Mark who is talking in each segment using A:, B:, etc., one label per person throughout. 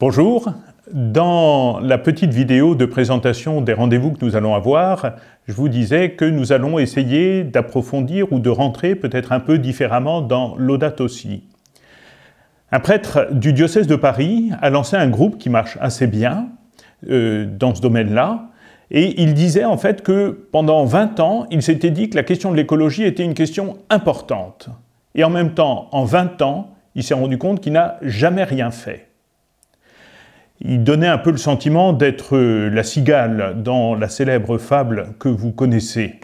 A: Bonjour, dans la petite vidéo de présentation des rendez-vous que nous allons avoir, je vous disais que nous allons essayer d'approfondir ou de rentrer peut-être un peu différemment dans l'audat aussi. Un prêtre du diocèse de Paris a lancé un groupe qui marche assez bien euh, dans ce domaine-là, et il disait en fait que pendant 20 ans, il s'était dit que la question de l'écologie était une question importante. Et en même temps, en 20 ans, il s'est rendu compte qu'il n'a jamais rien fait il donnait un peu le sentiment d'être la cigale dans la célèbre fable que vous connaissez.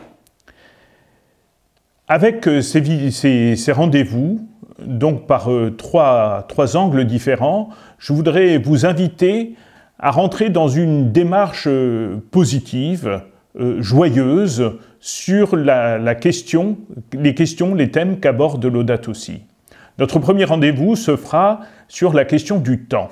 A: Avec euh, ces, rendez-vous, donc par euh, trois, angles différents, je voudrais vous inviter à rentrer dans une démarche euh, positive, joyeuse, sur la, question, les questions, les thèmes qu'aborde l'audat aussi. Notre premier rendez-vous se fera sur la question du temps.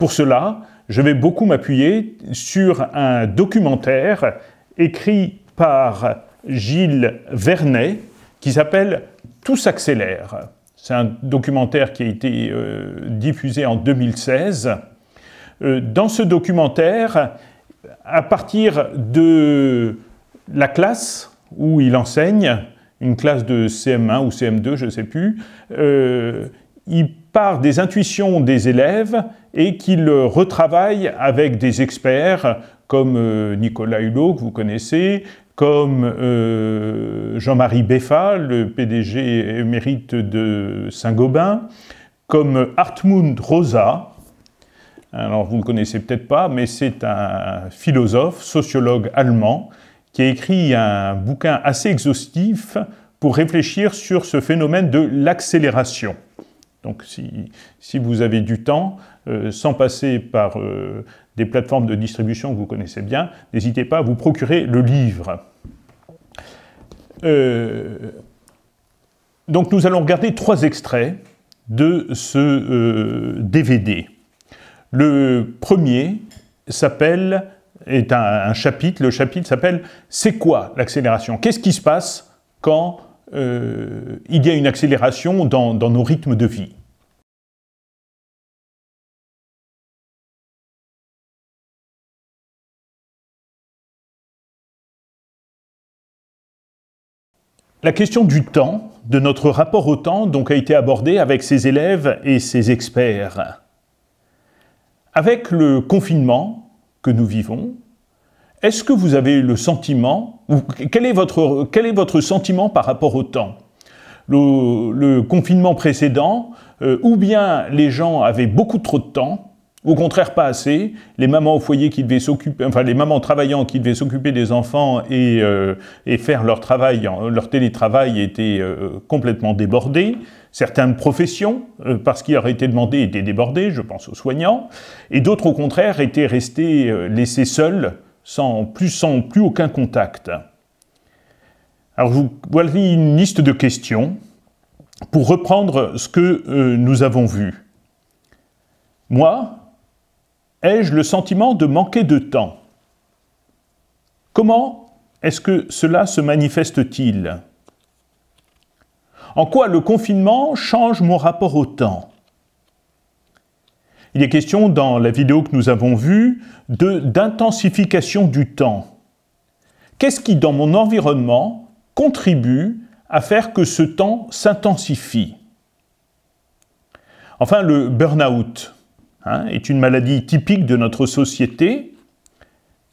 A: Pour cela, je vais beaucoup m'appuyer sur un documentaire écrit par Gilles Vernet qui s'appelle Tout s'accélère. C'est un documentaire qui a été euh, diffusé en 2016. Euh, dans ce documentaire, à partir de la classe où il enseigne, une classe de CM1 ou CM2, je ne sais plus, euh, il par des intuitions des élèves et qu'il retravaille avec des experts comme euh, Nicolas Hulot, que vous connaissez, comme euh, Jean-Marie Beffa, le PDG émérite de Saint-Gobain, comme Hartmut Rosa, alors vous ne le connaissez peut-être pas, mais c'est un philosophe, sociologue allemand, qui a écrit un bouquin assez exhaustif pour réfléchir sur ce phénomène de l'accélération. Donc si, vous avez du temps, euh, sans passer par euh, des plateformes de distribution que vous connaissez bien, n'hésitez pas à vous procurer le livre. Euh, donc nous allons regarder trois extraits de ce DVD. Le premier s'appelle, est un, un chapitre, le chapitre s'appelle C'est quoi l'accélération Qu'est-ce qui se passe quand euh, il y a une accélération dans, nos rythmes de vie. La question du temps, de notre rapport au temps, donc, a été abordée avec ses élèves et ses experts. Avec le confinement que nous vivons, est-ce que vous avez eu le sentiment, ou quel est votre, quel est votre sentiment par rapport au temps le, confinement précédent, euh, ou bien les gens avaient beaucoup trop de temps, au contraire pas assez, les mamans au foyer qui devaient s'occuper, enfin les mamans travaillant qui devaient s'occuper des enfants et, euh, faire leur travail, leur télétravail était euh, complètement débordé. Certaines professions, parce qu'il aurait été demandé, étaient débordées, je pense aux soignants, et d'autres au contraire étaient restés laissés seuls sans plus, sans plus aucun contact. Alors, vous, voilà une liste de questions pour reprendre ce que euh, nous avons vu. Moi, ai-je le sentiment de manquer de temps Comment est-ce que cela se manifeste-t-il En quoi le confinement change mon rapport au temps il est question dans la vidéo que nous avons vue d'intensification du temps. Qu'est-ce qui, dans mon environnement, contribue à faire que ce temps s'intensifie Enfin, le burn-out hein, est une maladie typique de notre société.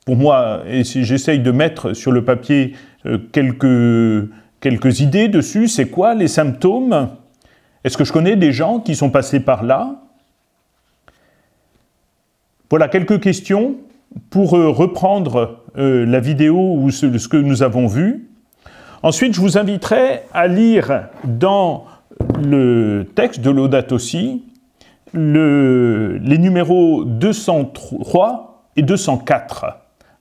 A: Pour moi, et j'essaye de mettre sur le papier euh, quelques, quelques idées dessus, c'est quoi les symptômes Est-ce que je connais des gens qui sont passés par là voilà quelques questions pour euh, reprendre euh, la vidéo ou ce, que nous avons vu. Ensuite, je vous inviterai à lire dans le texte de Laudato aussi les numéros 203 et 204.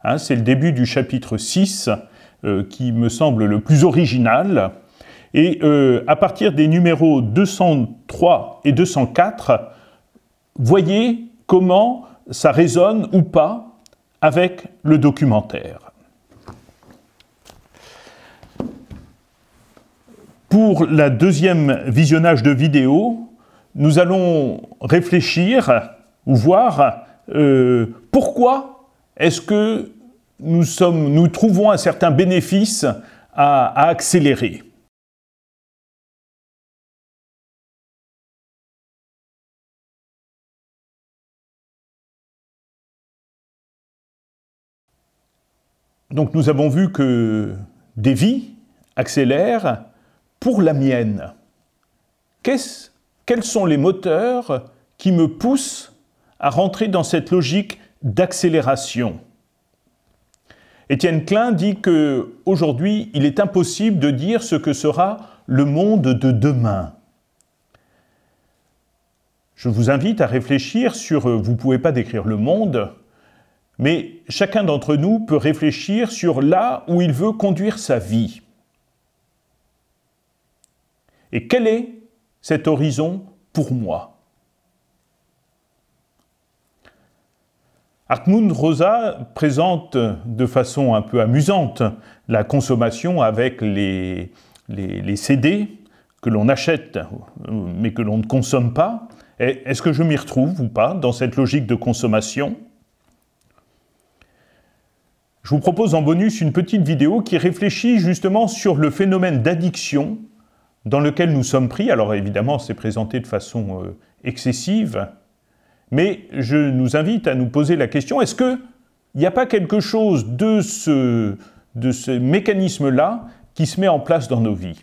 A: Hein, c'est le début du chapitre 6 euh, qui me semble le plus original. Et à partir des numéros 203 et 204, voyez comment ça résonne ou pas avec le documentaire. Pour la deuxième visionnage de vidéo, nous allons réfléchir ou voir euh, pourquoi est-ce que nous, sommes, nous trouvons un certain bénéfice à accélérer. Donc nous avons vu que des vies accélèrent pour la mienne. quels sont les moteurs qui me poussent à rentrer dans cette logique d'accélération Étienne Klein dit que aujourd'hui, il est impossible de dire ce que sera le monde de demain. Je vous invite à réfléchir sur euh, vous ne pouvez pas décrire le monde, mais chacun d'entre nous peut réfléchir sur là où il veut conduire sa vie. Et quel est cet horizon pour moi Hartmut Rosa présente de façon un peu amusante la consommation avec les, les CD que l'on achète mais que l'on ne consomme pas. Est-ce que je m'y retrouve ou pas dans cette logique de consommation je vous propose en bonus une petite vidéo qui réfléchit justement sur le phénomène d'addiction dans lequel nous sommes pris. Alors évidemment, c'est présenté de façon euh, excessive, mais je nous invite à nous poser la question, est-ce qu'il n'y a pas quelque chose de ce mécanisme-là qui se met en place dans nos vies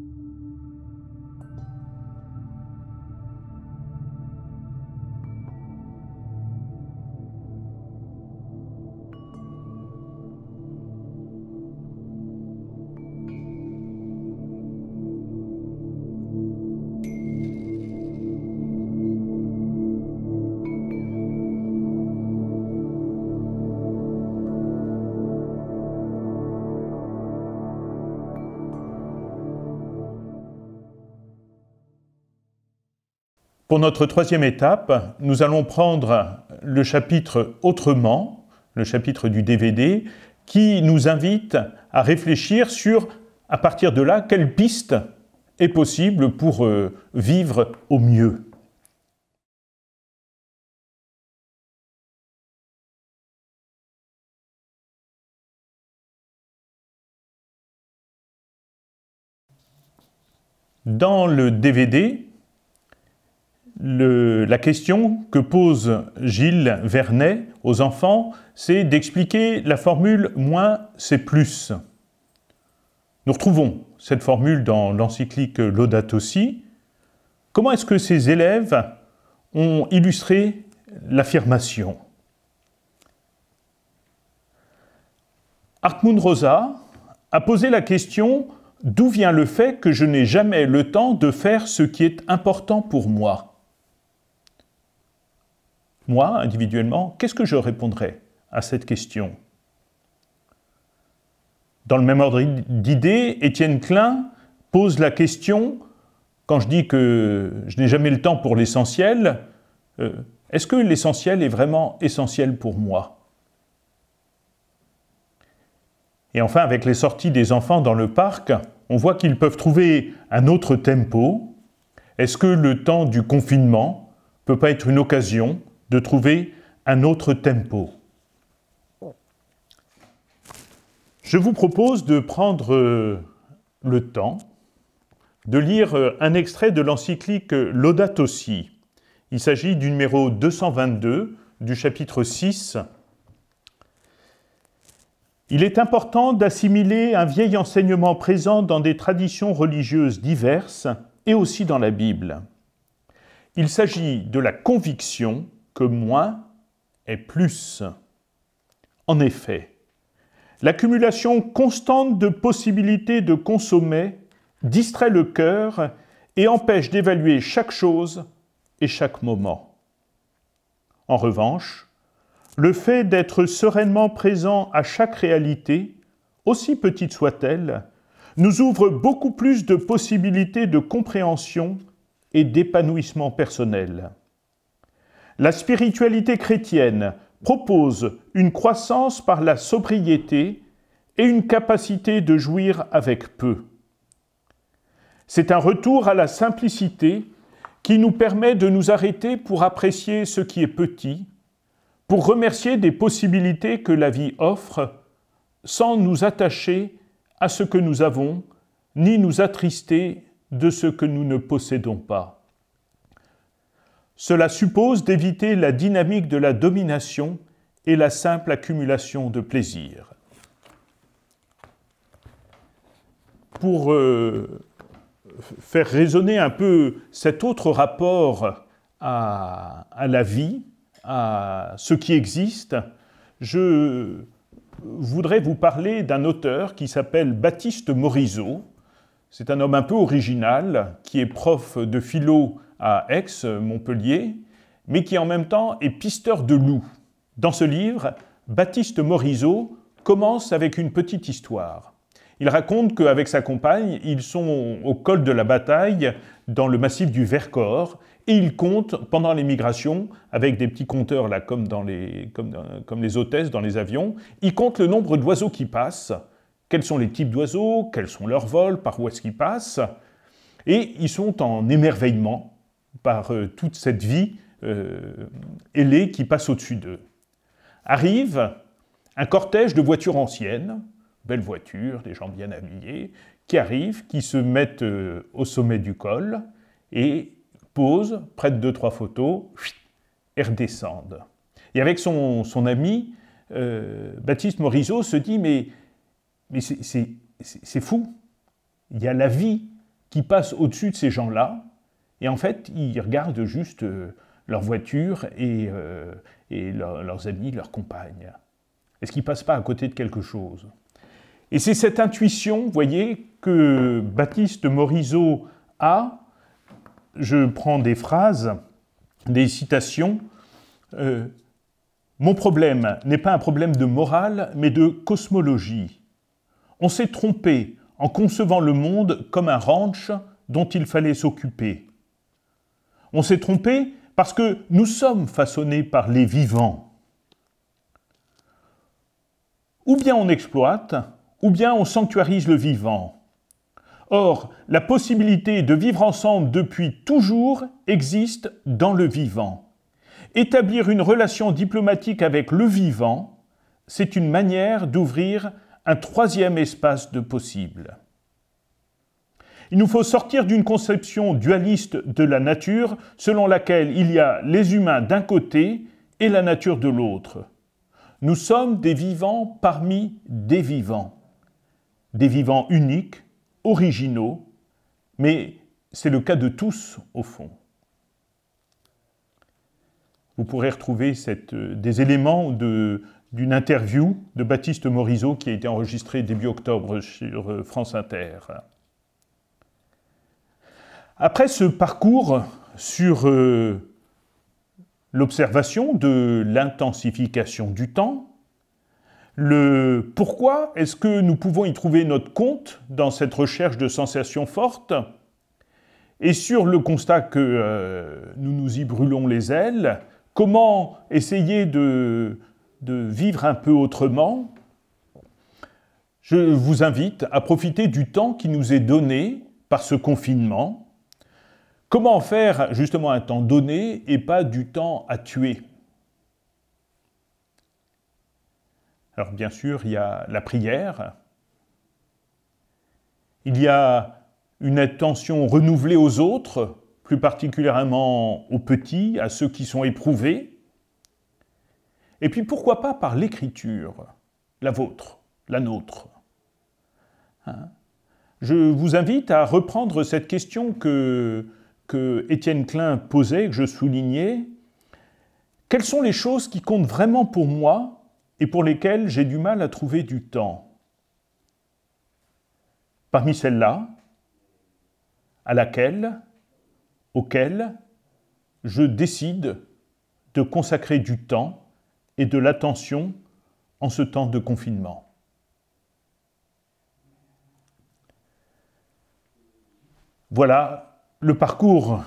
A: Pour notre troisième étape, nous allons prendre le chapitre Autrement, le chapitre du DVD, qui nous invite à réfléchir sur, à partir de là, quelle piste est possible pour euh, vivre au mieux. Dans le DVD, la question que pose Gilles Vernet aux enfants, c'est d'expliquer la formule moins c'est plus. Nous retrouvons cette formule dans l'encyclique Laudato Si. Comment est-ce que ces élèves ont illustré l'affirmation Hartmut Rosa a posé la question D'où vient le fait que je n'ai jamais le temps de faire ce qui est important pour moi moi, individuellement, qu'est-ce que je répondrais à cette question Dans le même ordre d'idées, Étienne Klein pose la question, quand je dis que je n'ai jamais le temps pour l'essentiel, euh, est-ce que l'essentiel est vraiment essentiel pour moi Et enfin, avec les sorties des enfants dans le parc, on voit qu'ils peuvent trouver un autre tempo. Est-ce que le temps du confinement peut pas être une occasion de trouver un autre tempo. Je vous propose de prendre euh, le temps de lire euh, un extrait de l'encyclique Laudato Si. Il s'agit du numéro 222 du chapitre 6. Il est important d'assimiler un vieil enseignement présent dans des traditions religieuses diverses et aussi dans la Bible. Il s'agit de la conviction que moins est plus. En effet, l'accumulation constante de possibilités de consommer distrait le cœur et empêche d'évaluer chaque chose et chaque moment. En revanche, le fait d'être sereinement présent à chaque réalité, aussi petite soit-elle, nous ouvre beaucoup plus de possibilités de compréhension et d'épanouissement personnel. La spiritualité chrétienne propose une croissance par la sobriété et une capacité de jouir avec peu. C'est un retour à la simplicité qui nous permet de nous arrêter pour apprécier ce qui est petit, pour remercier des possibilités que la vie offre, sans nous attacher à ce que nous avons, ni nous attrister de ce que nous ne possédons pas. Cela suppose d'éviter la dynamique de la domination et la simple accumulation de plaisir. Pour euh, faire résonner un peu cet autre rapport à, la vie, à ce qui existe, je voudrais vous parler d'un auteur qui s'appelle Baptiste Morisot. C'est un homme un peu original qui est prof de philo à Aix, Montpellier, mais qui en même temps est pisteur de loups. Dans ce livre, Baptiste Morisot commence avec une petite histoire. Il raconte qu'avec sa compagne, ils sont au col de la bataille dans le massif du Vercors et ils comptent pendant les migrations, avec des petits compteurs là, comme, dans les, comme, comme les hôtesses dans les avions, ils comptent le nombre d'oiseaux qui passent, quels sont les types d'oiseaux, quels sont leurs vols, par où est-ce qu'ils passent. Et ils sont en émerveillement par euh, toute cette vie euh, ailée qui passe au-dessus d'eux. Arrive un cortège de voitures anciennes, belles voitures, des gens bien habillés, qui arrivent, qui se mettent euh, au sommet du col et posent, près de deux, trois photos, et redescendent. Et avec son, ami, Baptiste Morisot se dit mais, mais c'est fou. Il y a la vie qui passe au-dessus de ces gens-là. Et en fait, ils regardent juste euh, leur voiture et, euh, leurs amis, leurs compagnes. Est-ce qu'ils passent pas à côté de quelque chose Et c'est cette intuition, vous voyez, que Baptiste Morisot a. Je prends des phrases, des citations. Euh, Mon problème n'est pas un problème de morale, mais de cosmologie. On s'est trompé en concevant le monde comme un ranch dont il fallait s'occuper. On s'est trompé parce que nous sommes façonnés par les vivants. Ou bien on exploite, ou bien on sanctuarise le vivant. Or, la possibilité de vivre ensemble depuis toujours existe dans le vivant. Établir une relation diplomatique avec le vivant, c'est une manière d'ouvrir un troisième espace de possible. Il nous faut sortir d'une conception dualiste de la nature selon laquelle il y a les humains d'un côté et la nature de l'autre. Nous sommes des vivants parmi des vivants, des vivants uniques, originaux, mais c'est le cas de tous au fond. Vous pourrez retrouver euh, des éléments d'une interview de Baptiste Morisot qui a été enregistrée début octobre sur euh, France Inter. Après ce parcours sur euh, l'observation de l'intensification du temps, le pourquoi est-ce que nous pouvons y trouver notre compte dans cette recherche de sensations fortes et sur le constat que euh, nous nous y brûlons les ailes, comment essayer de vivre un peu autrement Je vous invite à profiter du temps qui nous est donné par ce confinement Comment faire justement un temps donné et pas du temps à tuer Alors bien sûr, il y a la prière, il y a une attention renouvelée aux autres, plus particulièrement aux petits, à ceux qui sont éprouvés. Et puis pourquoi pas par l'écriture, la vôtre, la nôtre. Hein Je vous invite à reprendre cette question que que Étienne Klein posait, que je soulignais, quelles sont les choses qui comptent vraiment pour moi et pour lesquelles j'ai du mal à trouver du temps Parmi celles-là, à laquelle, auquel, je décide de consacrer du temps et de l'attention en ce temps de confinement. Voilà le parcours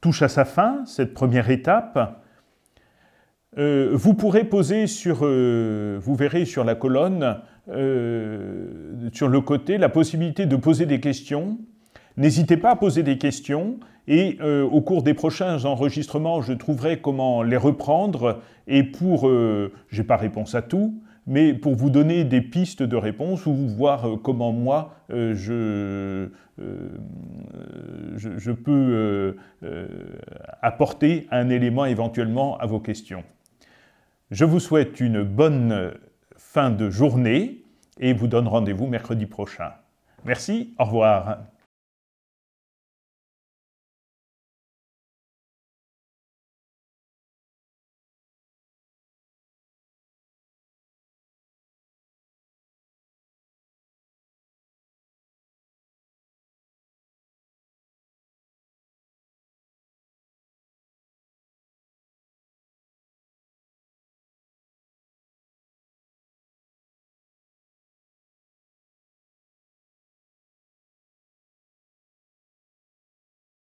A: touche à sa fin, cette première étape. Euh, vous pourrez poser sur, euh, vous verrez sur la colonne, euh, sur le côté, la possibilité de poser des questions. N'hésitez pas à poser des questions et au cours des prochains enregistrements, je trouverai comment les reprendre et pour, j'ai pas réponse à tout, mais pour vous donner des pistes de réponse ou voir euh, comment moi euh, euh, je, peux apporter un élément éventuellement à vos questions. Je vous souhaite une bonne fin de journée et vous donne rendez-vous mercredi prochain. Merci, au revoir.